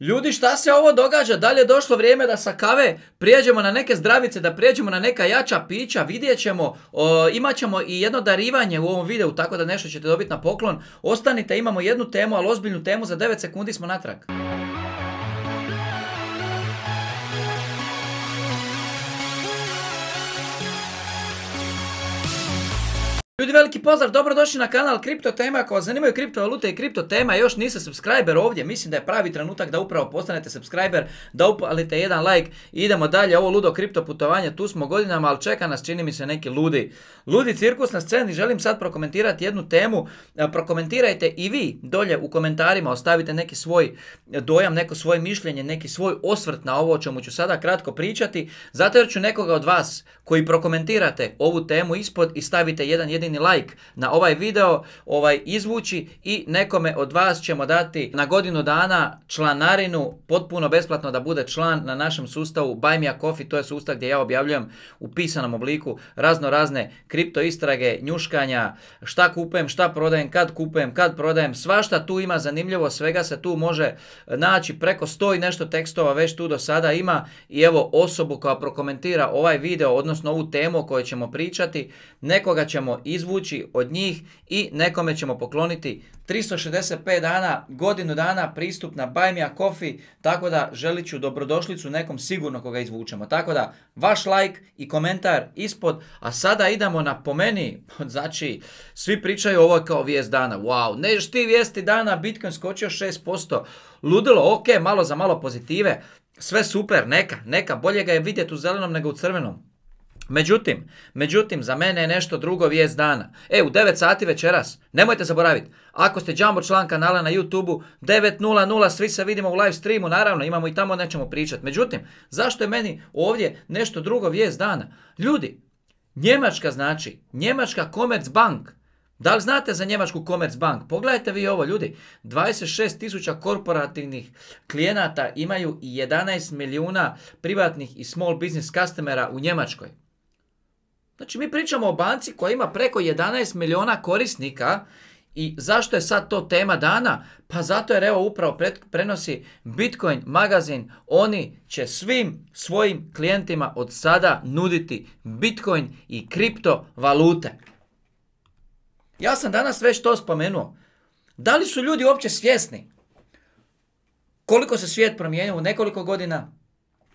Ljudi šta se ovo događa? Da li je došlo vrijeme da sa kave prijeđemo na neke zdravice, da prijeđemo na neka jača pića, vidjet ćemo, imat ćemo i jedno darivanje u ovom videu, tako da nešto ćete dobiti na poklon. Ostanite, imamo jednu temu, ali ozbiljnu temu, za 9 sekundi smo natrag. veliki pozdrav, dobrodošli na kanal Kripto Tema. Ako vas zanimaju kriptovalute i kripto tema, još niste subscriber ovdje, mislim da je pravi trenutak da upravo postanete subscriber, da upalite jedan like i idemo dalje. Ovo ludo kripto putovanje, tu smo godinama, ali čeka nas, čini mi se, neki ludi. Ludi cirkus na sceni, želim sad prokomentirati jednu temu. E, prokomentirajte i vi dolje u komentarima, ostavite neki svoj dojam, neko svoje mišljenje, neki svoj osvrt na ovo o čemu ću sada kratko pričati. Zato jer ću nekoga od vas koji prokomentirate ovu temu ispod i stavite jedan jedini like na ovaj video ovaj izvući i nekome od vas ćemo dati na godinu dana članarinu potpuno besplatno da bude član na našem sustavu Buy Me Coffee, to je sustav gdje ja objavljujem u pisanom obliku razno razne kripto istrage, njuškanja, šta kupujem, šta prodajem, kad kupujem, kad prodajem, svašta tu ima zanimljivo, svega se tu može naći preko sto i nešto tekstova već tu do sada ima i evo osobu koja prokomentira ovaj video, odnosno ovu temu o kojoj ćemo pričati, nekoga ćemo izvući izvući od njih i nekome ćemo pokloniti 365 dana, godinu dana pristup na Buy Coffee, tako da želit ću dobrodošlicu nekom sigurno koga izvučemo. Tako da vaš like i komentar ispod, a sada idemo na po meni, znači svi pričaju ovo kao vijest dana, wow, neš ti vijesti dana, Bitcoin skočio 6%, ludilo, ok, malo za malo pozitive, sve super, neka, neka, bolje ga je vidjeti u zelenom nego u crvenom. Međutim, međutim, za mene je nešto drugo vijest dana. E, u 9 sati večeras, nemojte zaboraviti, ako ste Jumbo član kanala na YouTube-u, 9.00, svi se vidimo u live streamu, naravno, imamo i tamo nećemo pričati. Međutim, zašto je meni ovdje nešto drugo vijest dana? Ljudi, Njemačka znači, Njemačka Commerzbank, da li znate za njemačku Commerzbank? Pogledajte vi ovo ljudi, 26.000 tisuća korporativnih klijenata imaju i 11 milijuna privatnih i small business customera u Njemačkoj. Znači mi pričamo o banci koja ima preko 11 milijuna korisnika i zašto je sad to tema dana? Pa zato jer evo upravo prenosi Bitcoin magazin. Oni će svim svojim klijentima od sada nuditi Bitcoin i kriptovalute. Ja sam danas već to spomenuo. Da li su ljudi uopće svjesni koliko se svijet promijenio u nekoliko godina?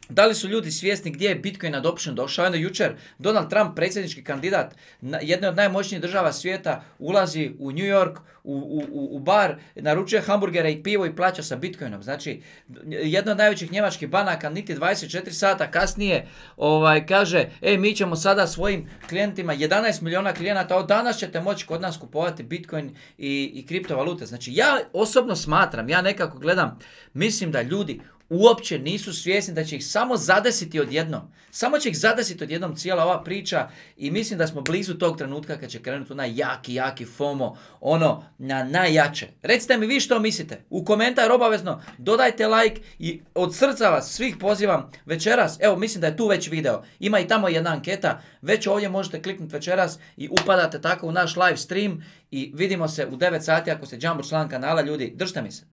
Da li su ljudi svjesni gdje je Bitcoin adoption došao? Jedno jučer Donald Trump, predsjednički kandidat jedne od najmoćnijih država svijeta, ulazi u New York, u, bar, naručuje hamburgere i pivo i plaća sa Bitcoinom. Znači, jedna od najvećih njemačkih banaka niti 24 sata kasnije ovaj, kaže, e, mi ćemo sada svojim klijentima, 11 miliona klijenata, od danas ćete moći kod nas kupovati Bitcoin i, i kriptovalute. Znači, ja osobno smatram, ja nekako gledam, mislim da ljudi uopće nisu svjesni da će ih samo zadesiti odjednom. Samo će ih zadesiti odjednom cijela ova priča i mislim da smo blizu tog trenutka kad će krenuti onaj jaki, jaki FOMO, ono na najjače. Recite mi vi što mislite. U komentar obavezno dodajte like i od srca vas svih pozivam večeras. Evo mislim da je tu već video. Ima i tamo jedna anketa. Već ovdje možete kliknuti večeras i upadate tako u naš live stream i vidimo se u 9 sati ako ste Jumbo član kanala. Ljudi, držite mi se.